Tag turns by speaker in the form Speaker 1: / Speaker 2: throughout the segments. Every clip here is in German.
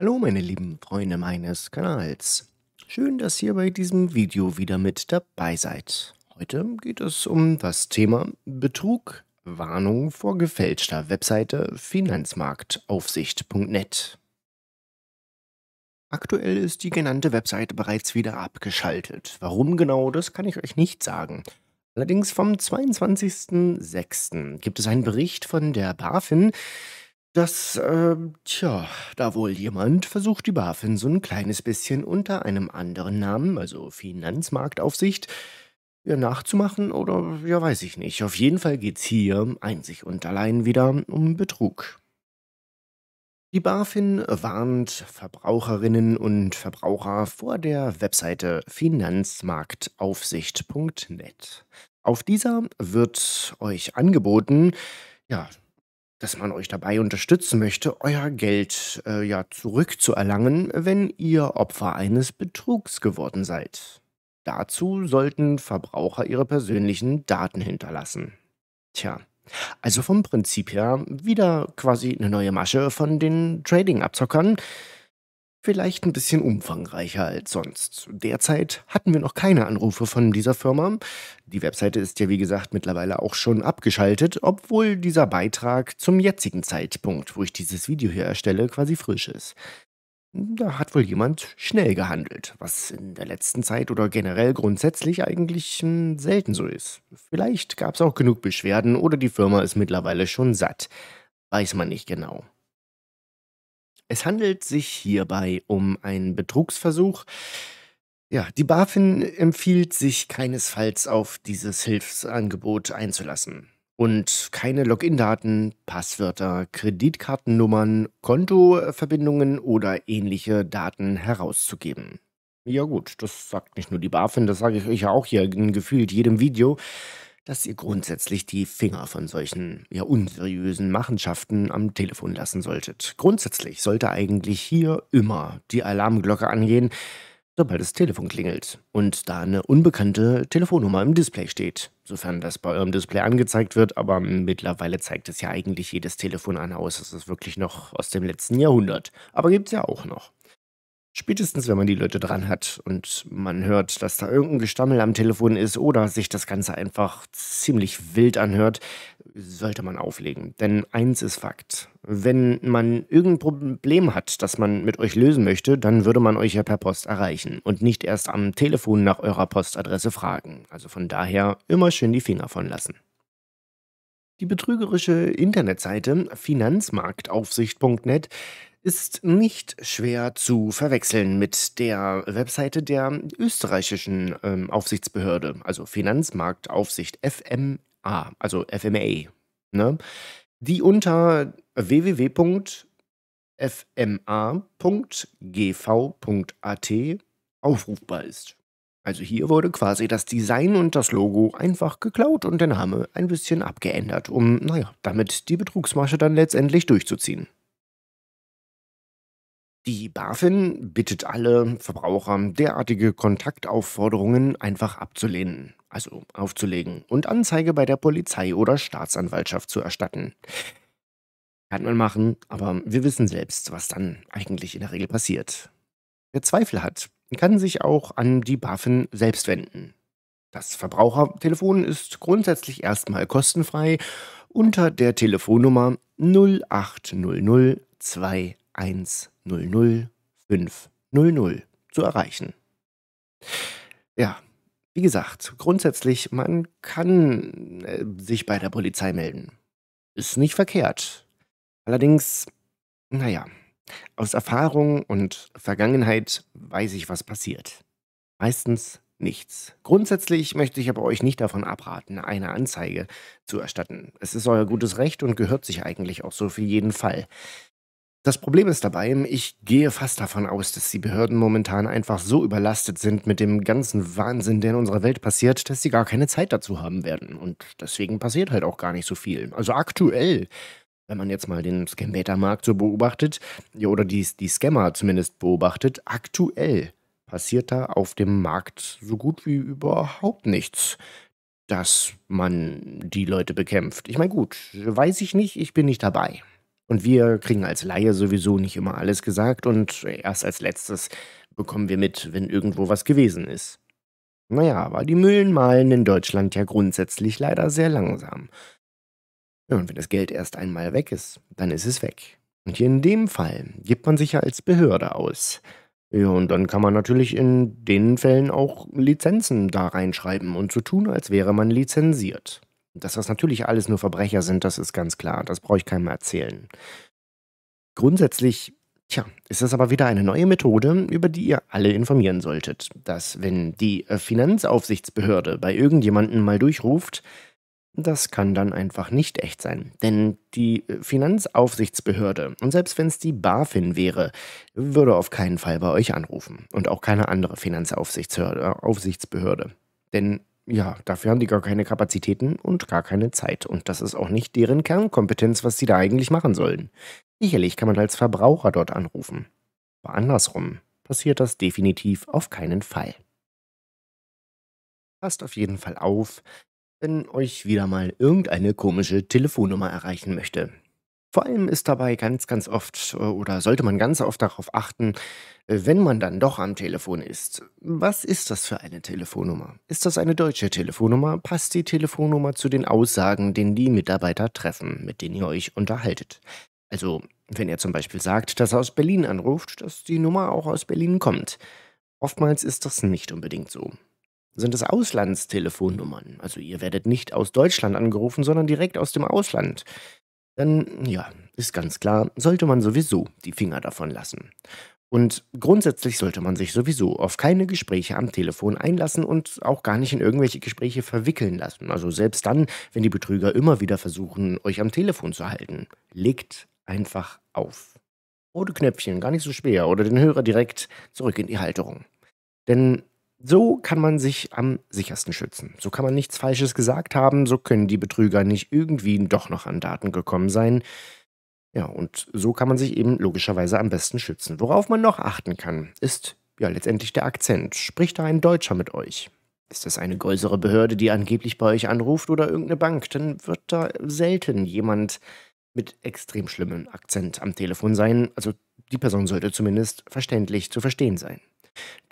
Speaker 1: Hallo meine lieben Freunde meines Kanals. Schön, dass ihr bei diesem Video wieder mit dabei seid. Heute geht es um das Thema Betrug, Warnung vor gefälschter Webseite Finanzmarktaufsicht.net. Aktuell ist die genannte Webseite bereits wieder abgeschaltet. Warum genau, das kann ich euch nicht sagen. Allerdings vom 22.06. gibt es einen Bericht von der BaFin, dass, äh, tja, da wohl jemand versucht, die BaFin so ein kleines bisschen unter einem anderen Namen, also Finanzmarktaufsicht, ja, nachzumachen oder ja, weiß ich nicht. Auf jeden Fall geht's hier einzig und allein wieder um Betrug. Die BaFin warnt Verbraucherinnen und Verbraucher vor der Webseite finanzmarktaufsicht.net. Auf dieser wird euch angeboten, ja, dass man euch dabei unterstützen möchte, euer Geld äh, ja zurückzuerlangen, wenn ihr Opfer eines Betrugs geworden seid. Dazu sollten Verbraucher ihre persönlichen Daten hinterlassen. Tja, also vom Prinzip her wieder quasi eine neue Masche von den Trading-Abzockern, vielleicht ein bisschen umfangreicher als sonst. Derzeit hatten wir noch keine Anrufe von dieser Firma. Die Webseite ist ja wie gesagt mittlerweile auch schon abgeschaltet, obwohl dieser Beitrag zum jetzigen Zeitpunkt, wo ich dieses Video hier erstelle, quasi frisch ist. Da hat wohl jemand schnell gehandelt, was in der letzten Zeit oder generell grundsätzlich eigentlich hm, selten so ist. Vielleicht gab es auch genug Beschwerden oder die Firma ist mittlerweile schon satt. Weiß man nicht genau. Es handelt sich hierbei um einen Betrugsversuch. Ja, die BaFin empfiehlt sich keinesfalls auf dieses Hilfsangebot einzulassen. Und keine Login-Daten, Passwörter, Kreditkartennummern, Kontoverbindungen oder ähnliche Daten herauszugeben. Ja gut, das sagt nicht nur die BaFin, das sage ich euch ja auch hier in gefühlt jedem Video dass ihr grundsätzlich die Finger von solchen ja, unseriösen Machenschaften am Telefon lassen solltet. Grundsätzlich sollte eigentlich hier immer die Alarmglocke angehen, sobald das Telefon klingelt und da eine unbekannte Telefonnummer im Display steht, sofern das bei eurem Display angezeigt wird, aber mittlerweile zeigt es ja eigentlich jedes Telefon an aus, es ist wirklich noch aus dem letzten Jahrhundert, aber gibt es ja auch noch. Spätestens, wenn man die Leute dran hat und man hört, dass da irgendein Gestammel am Telefon ist oder sich das Ganze einfach ziemlich wild anhört, sollte man auflegen. Denn eins ist Fakt. Wenn man irgendein Problem hat, das man mit euch lösen möchte, dann würde man euch ja per Post erreichen und nicht erst am Telefon nach eurer Postadresse fragen. Also von daher immer schön die Finger von lassen. Die betrügerische Internetseite finanzmarktaufsicht.net ist nicht schwer zu verwechseln mit der Webseite der österreichischen ähm, Aufsichtsbehörde, also Finanzmarktaufsicht FMA, also FMA, ne? die unter www.fma.gv.at aufrufbar ist. Also hier wurde quasi das Design und das Logo einfach geklaut und der Name ein bisschen abgeändert, um, naja, damit die Betrugsmasche dann letztendlich durchzuziehen. Die BaFin bittet alle Verbraucher, derartige Kontaktaufforderungen einfach abzulehnen, also aufzulegen und Anzeige bei der Polizei oder Staatsanwaltschaft zu erstatten. Kann man machen, aber wir wissen selbst, was dann eigentlich in der Regel passiert. Wer Zweifel hat, kann sich auch an die BaFin selbst wenden. Das Verbrauchertelefon ist grundsätzlich erstmal kostenfrei unter der Telefonnummer 0800 210 00500 zu erreichen. Ja, wie gesagt, grundsätzlich, man kann äh, sich bei der Polizei melden. Ist nicht verkehrt. Allerdings, naja, aus Erfahrung und Vergangenheit weiß ich, was passiert. Meistens nichts. Grundsätzlich möchte ich aber euch nicht davon abraten, eine Anzeige zu erstatten. Es ist euer gutes Recht und gehört sich eigentlich auch so für jeden Fall. Das Problem ist dabei, ich gehe fast davon aus, dass die Behörden momentan einfach so überlastet sind mit dem ganzen Wahnsinn, der in unserer Welt passiert, dass sie gar keine Zeit dazu haben werden. Und deswegen passiert halt auch gar nicht so viel. Also aktuell, wenn man jetzt mal den Scambator-Markt so beobachtet, ja, oder die, die Scammer zumindest beobachtet, aktuell passiert da auf dem Markt so gut wie überhaupt nichts dass man die Leute bekämpft. Ich meine, gut, weiß ich nicht, ich bin nicht dabei. Und wir kriegen als Laie sowieso nicht immer alles gesagt und erst als letztes bekommen wir mit, wenn irgendwo was gewesen ist. Naja, aber die Mühlen malen in Deutschland ja grundsätzlich leider sehr langsam. Ja, und wenn das Geld erst einmal weg ist, dann ist es weg. Und hier in dem Fall gibt man sich ja als Behörde aus. Ja, und dann kann man natürlich in den Fällen auch Lizenzen da reinschreiben und so tun, als wäre man lizenziert. Dass das natürlich alles nur Verbrecher sind, das ist ganz klar. Das brauche ich keinem erzählen. Grundsätzlich, tja, ist das aber wieder eine neue Methode, über die ihr alle informieren solltet. Dass, wenn die Finanzaufsichtsbehörde bei irgendjemanden mal durchruft, das kann dann einfach nicht echt sein. Denn die Finanzaufsichtsbehörde, und selbst wenn es die BaFin wäre, würde auf keinen Fall bei euch anrufen. Und auch keine andere Finanzaufsichtsbehörde. Äh, Denn ja, dafür haben die gar keine Kapazitäten und gar keine Zeit. Und das ist auch nicht deren Kernkompetenz, was sie da eigentlich machen sollen. Sicherlich kann man als Verbraucher dort anrufen. Aber andersrum passiert das definitiv auf keinen Fall. Passt auf jeden Fall auf, wenn euch wieder mal irgendeine komische Telefonnummer erreichen möchte. Vor allem ist dabei ganz, ganz oft äh, oder sollte man ganz oft darauf achten, äh, wenn man dann doch am Telefon ist. Was ist das für eine Telefonnummer? Ist das eine deutsche Telefonnummer? Passt die Telefonnummer zu den Aussagen, den die Mitarbeiter treffen, mit denen ihr euch unterhaltet? Also, wenn er zum Beispiel sagt, dass er aus Berlin anruft, dass die Nummer auch aus Berlin kommt. Oftmals ist das nicht unbedingt so sind es Auslandstelefonnummern. Also ihr werdet nicht aus Deutschland angerufen, sondern direkt aus dem Ausland dann ja, ist ganz klar, sollte man sowieso die Finger davon lassen. Und grundsätzlich sollte man sich sowieso auf keine Gespräche am Telefon einlassen und auch gar nicht in irgendwelche Gespräche verwickeln lassen. Also selbst dann, wenn die Betrüger immer wieder versuchen, euch am Telefon zu halten. Legt einfach auf. Rote Knöpfchen, gar nicht so schwer, oder den Hörer direkt zurück in die Halterung. Denn so kann man sich am sichersten schützen. So kann man nichts Falsches gesagt haben, so können die Betrüger nicht irgendwie doch noch an Daten gekommen sein. Ja, und so kann man sich eben logischerweise am besten schützen. Worauf man noch achten kann, ist ja letztendlich der Akzent. Spricht da ein Deutscher mit euch? Ist das eine größere Behörde, die angeblich bei euch anruft oder irgendeine Bank? Dann wird da selten jemand mit extrem schlimmem Akzent am Telefon sein. Also die Person sollte zumindest verständlich zu verstehen sein.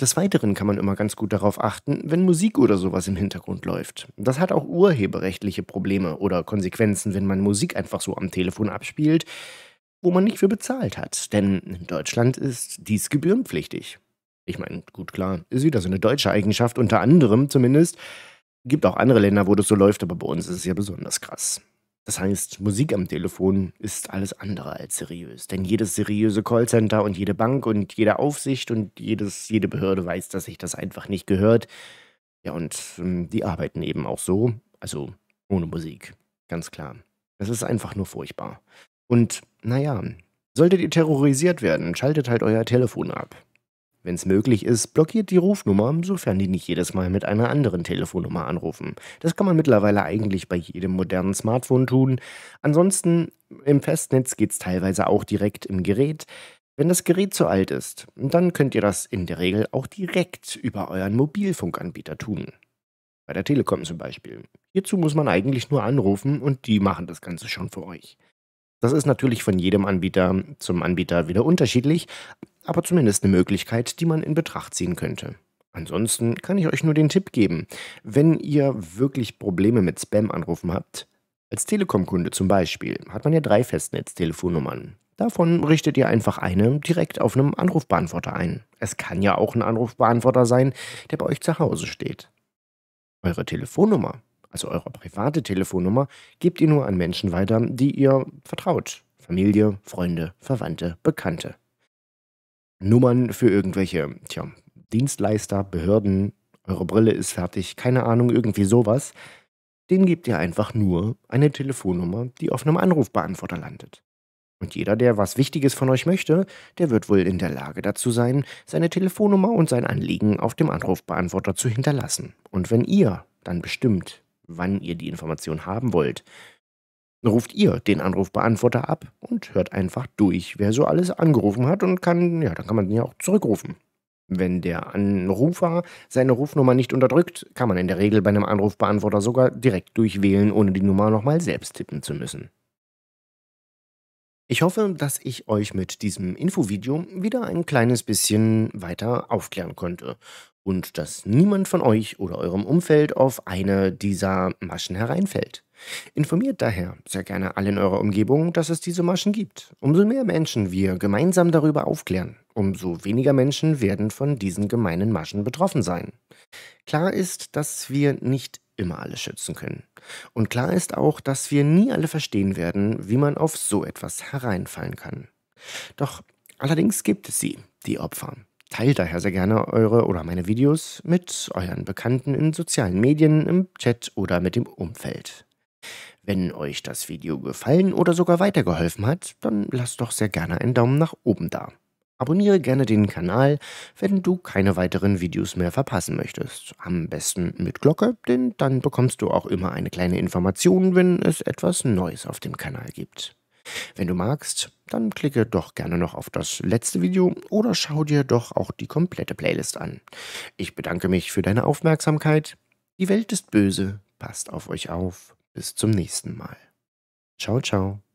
Speaker 1: Des Weiteren kann man immer ganz gut darauf achten, wenn Musik oder sowas im Hintergrund läuft. Das hat auch urheberrechtliche Probleme oder Konsequenzen, wenn man Musik einfach so am Telefon abspielt, wo man nicht für bezahlt hat. Denn in Deutschland ist dies gebührenpflichtig. Ich meine, gut klar, ist wieder so eine deutsche Eigenschaft, unter anderem zumindest. Gibt auch andere Länder, wo das so läuft, aber bei uns ist es ja besonders krass. Das heißt, Musik am Telefon ist alles andere als seriös, denn jedes seriöse Callcenter und jede Bank und jede Aufsicht und jedes, jede Behörde weiß, dass sich das einfach nicht gehört. Ja, und ähm, die arbeiten eben auch so, also ohne Musik, ganz klar. Das ist einfach nur furchtbar. Und naja, solltet ihr terrorisiert werden, schaltet halt euer Telefon ab. Wenn es möglich ist, blockiert die Rufnummer, sofern die nicht jedes Mal mit einer anderen Telefonnummer anrufen. Das kann man mittlerweile eigentlich bei jedem modernen Smartphone tun. Ansonsten im Festnetz geht es teilweise auch direkt im Gerät. Wenn das Gerät zu alt ist, dann könnt ihr das in der Regel auch direkt über euren Mobilfunkanbieter tun. Bei der Telekom zum Beispiel. Hierzu muss man eigentlich nur anrufen und die machen das Ganze schon für euch. Das ist natürlich von jedem Anbieter zum Anbieter wieder unterschiedlich, aber zumindest eine Möglichkeit, die man in Betracht ziehen könnte. Ansonsten kann ich euch nur den Tipp geben, wenn ihr wirklich Probleme mit Spam-Anrufen habt, als Telekom-Kunde zum Beispiel hat man ja drei Festnetztelefonnummern. Davon richtet ihr einfach eine direkt auf einem Anrufbeantworter ein. Es kann ja auch ein Anrufbeantworter sein, der bei euch zu Hause steht. Eure Telefonnummer, also eure private Telefonnummer, gebt ihr nur an Menschen weiter, die ihr vertraut. Familie, Freunde, Verwandte, Bekannte. Nummern für irgendwelche tja, Dienstleister, Behörden, eure Brille ist fertig, keine Ahnung, irgendwie sowas. Den gebt ihr einfach nur eine Telefonnummer, die auf einem Anrufbeantworter landet. Und jeder, der was Wichtiges von euch möchte, der wird wohl in der Lage dazu sein, seine Telefonnummer und sein Anliegen auf dem Anrufbeantworter zu hinterlassen. Und wenn ihr dann bestimmt, wann ihr die Information haben wollt, ruft ihr den Anrufbeantworter ab und hört einfach durch, wer so alles angerufen hat und kann, ja, dann kann man den ja auch zurückrufen. Wenn der Anrufer seine Rufnummer nicht unterdrückt, kann man in der Regel bei einem Anrufbeantworter sogar direkt durchwählen, ohne die Nummer nochmal selbst tippen zu müssen. Ich hoffe, dass ich euch mit diesem Infovideo wieder ein kleines bisschen weiter aufklären konnte und dass niemand von euch oder eurem Umfeld auf eine dieser Maschen hereinfällt. Informiert daher sehr gerne alle in eurer Umgebung, dass es diese Maschen gibt. Umso mehr Menschen wir gemeinsam darüber aufklären, umso weniger Menschen werden von diesen gemeinen Maschen betroffen sein. Klar ist, dass wir nicht immer alle schützen können. Und klar ist auch, dass wir nie alle verstehen werden, wie man auf so etwas hereinfallen kann. Doch allerdings gibt es sie, die Opfer. Teilt daher sehr gerne eure oder meine Videos mit euren Bekannten in sozialen Medien, im Chat oder mit dem Umfeld. Wenn euch das Video gefallen oder sogar weitergeholfen hat, dann lasst doch sehr gerne einen Daumen nach oben da. Abonniere gerne den Kanal, wenn du keine weiteren Videos mehr verpassen möchtest. Am besten mit Glocke, denn dann bekommst du auch immer eine kleine Information, wenn es etwas Neues auf dem Kanal gibt. Wenn du magst, dann klicke doch gerne noch auf das letzte Video oder schau dir doch auch die komplette Playlist an. Ich bedanke mich für deine Aufmerksamkeit. Die Welt ist böse, passt auf euch auf bis zum nächsten Mal. Ciao, ciao.